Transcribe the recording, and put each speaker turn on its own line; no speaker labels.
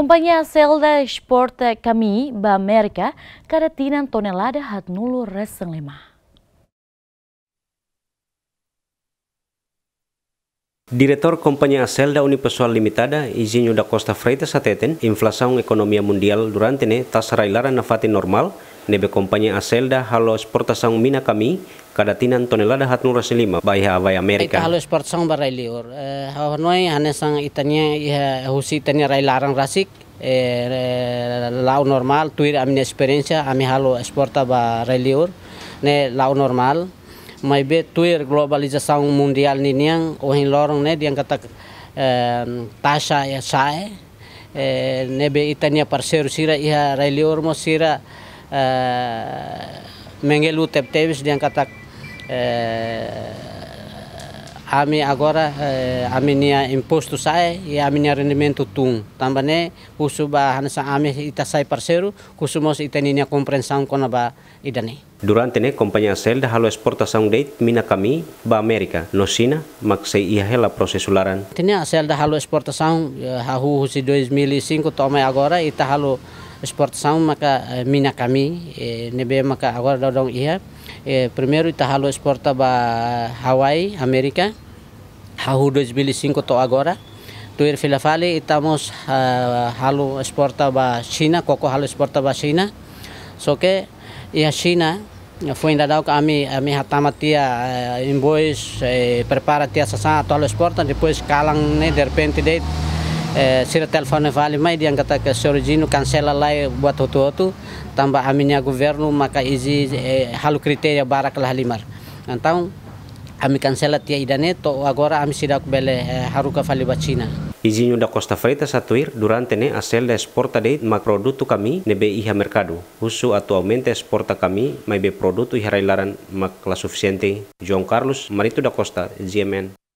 Kompanya Selda Sport kami ba América tinan tonelada hat nulu resang lima.
Diretor Kompanya Selda Unipessoal Limitada, Izinho da Costa Freitas ateten, inflação ekonomia mundial durante ne tasarailara na fase normal, nebe compañía Aselda halo sporta sang mina kami kada tinan tonelada nuras lima bai hawai Amerika. halo
sport sang barai liur. Eh, Hawanoi sang itanya iha husi itanya rai larang rasik eh, eh, lau normal tuir amin experience ami halo sporta ba rai liur ne lau normal. Mai be tuir globalisasaun mundial ni niang ohin lorong ne diang katak tasha ya sae nebe itanya parseru sira iha rai liur mo sira Eh, mengelu teptevis dia kata eh, ami agora eh, ami nia impostu saya ya ami nia tutung tum khusus usuba hansa ami ita sai parceiro costumos ita nia compreensão ba idane
Durante ne sel da halo sang date mina kami ba Amerika. no China, maxei iha hela processularan.
sel da halo sang hahu husi 2005 toma agora ita halo exportação maka eh, mina kami eh, nebe maka agora dorong ia eh, primeru ita halu exporta ba Hawaii Amerika hahu 2005 to agora tuir filafale itamos halu exporta ba China koko halu exporta ba China soke ia China foi ainda dado ami ami hatamatia invoice preparatia tia sasa atual exporta depois kalang né de e, sira telefone vale mai dia kata ke Sorjino cancela lai eh, buat hotu-hotu tambah aminya governo maka izi eh, halu kriteria barak lah limar Antau ami cancela tia idane to agora ami sida bele haru haruka vale bacina
Izinho da Costa Freita satuir durante ne a celda exporta de ma produto kami nebe iha mercado. Husu atualmente sporta kami mai be produto iha railaran ma classificente. João Carlos, Marito da Costa, GMN.